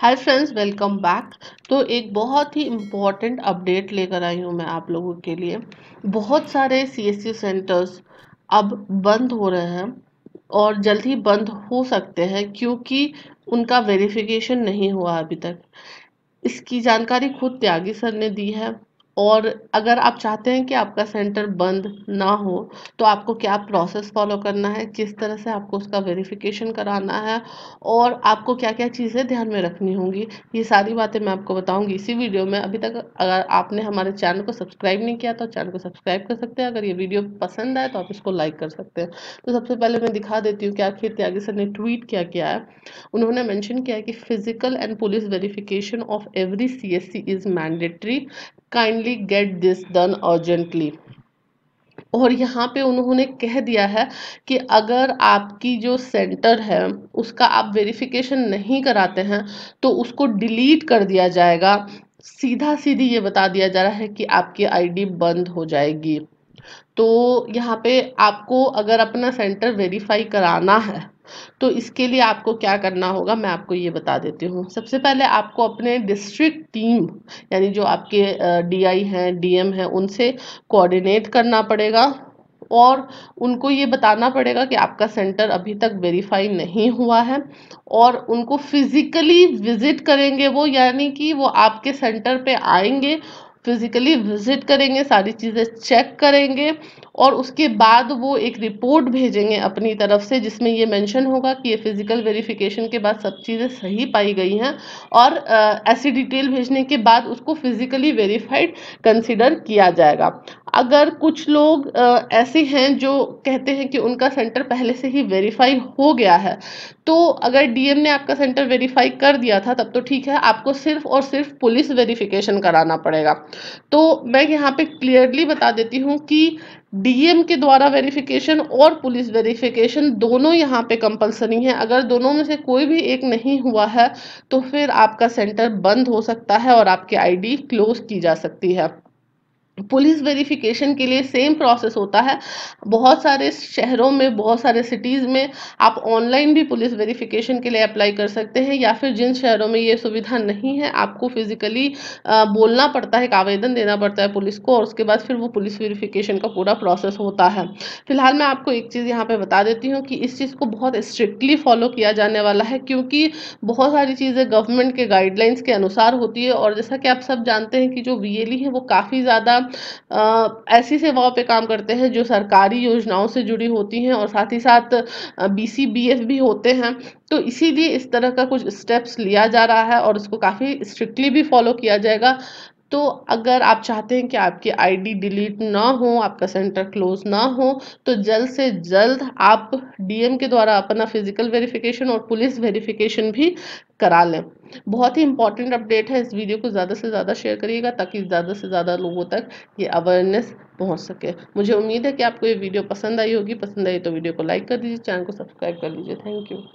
hi friends welcome back तो एक बहुत ही इम्पॉर्टेंट अपडेट लेकर आई हूँ मैं आप लोगों के लिए बहुत सारे सीएससी सेंटर्स अब बंद हो रहे हैं और जल्द ही बंद हो सकते हैं क्योंकि उनका वेरिफिकेशन नहीं हुआ अभी तक इसकी जानकारी खुद त्यागी सर ने दी है और अगर आप चाहते हैं कि आपका सेंटर बंद ना हो तो आपको क्या प्रोसेस फॉलो करना है किस तरह से आपको उसका वेरिफिकेशन कराना है और आपको क्या क्या चीज़ें ध्यान में रखनी होंगी ये सारी बातें मैं आपको बताऊंगी इसी वीडियो में अभी तक अगर आपने हमारे चैनल को सब्सक्राइब नहीं किया तो चैनल को सब्सक्राइब कर सकते हैं अगर ये वीडियो पसंद आए तो आप इसको लाइक कर सकते हैं तो सबसे पहले मैं दिखा देती हूँ कि आखिर त्यागी सर ने ट्वीट क्या किया है उन्होंने मैंशन किया है कि physical and police verification of every C S C is mandatory kindly get this done urgently और यहाँ पे उन्होंने कह दिया है कि अगर आपकी जो सेंटर है उसका आप वेरिफिकेशन नहीं कराते हैं तो उसको डिलीट कर दिया जाएगा सीधा सीधी ये बता दिया जा रहा है कि आपकी आईडी बंद हो जाएगी तो यहाँ पे आपको अगर अपना सेंटर वेरीफाई कराना है तो इसके लिए आपको क्या करना होगा मैं आपको ये बता देती हूँ सबसे पहले आपको अपने डिस्ट्रिक्ट टीम यानी जो आपके डीआई हैं डीएम हैं उनसे कोऑर्डिनेट करना पड़ेगा और उनको ये बताना पड़ेगा कि आपका सेंटर अभी तक वेरीफाई नहीं हुआ है और उनको फिज़िकली विज़िट करेंगे वो यानी कि वो आपके सेंटर पे आएंगे फिज़िकली विज़िट करेंगे सारी चीज़ें चेक करेंगे और उसके बाद वो एक रिपोर्ट भेजेंगे अपनी तरफ से जिसमें ये मेंशन होगा कि ये फिज़िकल वेरिफिकेशन के बाद सब चीज़ें सही पाई गई हैं और ऐसी डिटेल भेजने के बाद उसको फिज़िकली वेरीफाइड कंसिडर किया जाएगा अगर कुछ लोग ऐसे हैं जो कहते हैं कि उनका सेंटर पहले से ही वेरीफाई हो गया है तो अगर डीएम ने आपका सेंटर वेरीफाई कर दिया था तब तो ठीक है आपको सिर्फ और सिर्फ पुलिस वेरिफिकेशन कराना पड़ेगा तो मैं यहाँ पे क्लियरली बता देती हूँ कि डीएम के द्वारा वेरिफिकेशन और पुलिस वेरिफिकेशन दोनों यहाँ पे कंपलसरी है अगर दोनों में से कोई भी एक नहीं हुआ है तो फिर आपका सेंटर बंद हो सकता है और आपकी आईडी क्लोज की जा सकती है पुलिस वेरिफिकेशन के लिए सेम प्रोसेस होता है बहुत सारे शहरों में बहुत सारे सिटीज़ में आप ऑनलाइन भी पुलिस वेरिफिकेशन के लिए अप्लाई कर सकते हैं या फिर जिन शहरों में ये सुविधा नहीं है आपको फिजिकली बोलना पड़ता है एक आवेदन देना पड़ता है पुलिस को और उसके बाद फिर वो पुलिस वेरीफिकेशन का पूरा प्रोसेस होता है फिलहाल मैं आपको एक चीज़ यहाँ पर बता देती हूँ कि इस चीज़ को बहुत स्ट्रिक्टली फॉलो किया जाने वाला है क्योंकि बहुत सारी चीज़ें गवर्नमेंट के गाइडलाइंस के अनुसार होती है और जैसा कि आप सब जानते हैं कि जो वी है वो काफ़ी ज़्यादा ऐसी सेवाओं पे काम करते हैं जो सरकारी योजनाओं से जुड़ी होती हैं और साथ ही साथ बी सी बी एफ भी होते हैं तो इसीलिए इस तरह का कुछ स्टेप्स लिया जा रहा है और इसको काफ़ी स्ट्रिक्टली भी फॉलो किया जाएगा तो अगर आप चाहते हैं कि आपकी आईडी डिलीट ना हो आपका सेंटर क्लोज ना हो तो जल्द से जल्द आप डीएम के द्वारा अपना फिजिकल वेरिफिकेशन और पुलिस वेरिफिकेशन भी करा लें बहुत ही इंपॉर्टेंट अपडेट है इस वीडियो को ज़्यादा से ज़्यादा शेयर करिएगा ताकि ज़्यादा से ज़्यादा लोगों तक ये अवेयरनेस पहुँच सके मुझे उम्मीद है कि आपको ये वीडियो पसंद आई होगी पसंद आई तो वीडियो को लाइक कर दीजिए चैनल को सब्सक्राइब कर लीजिए थैंक यू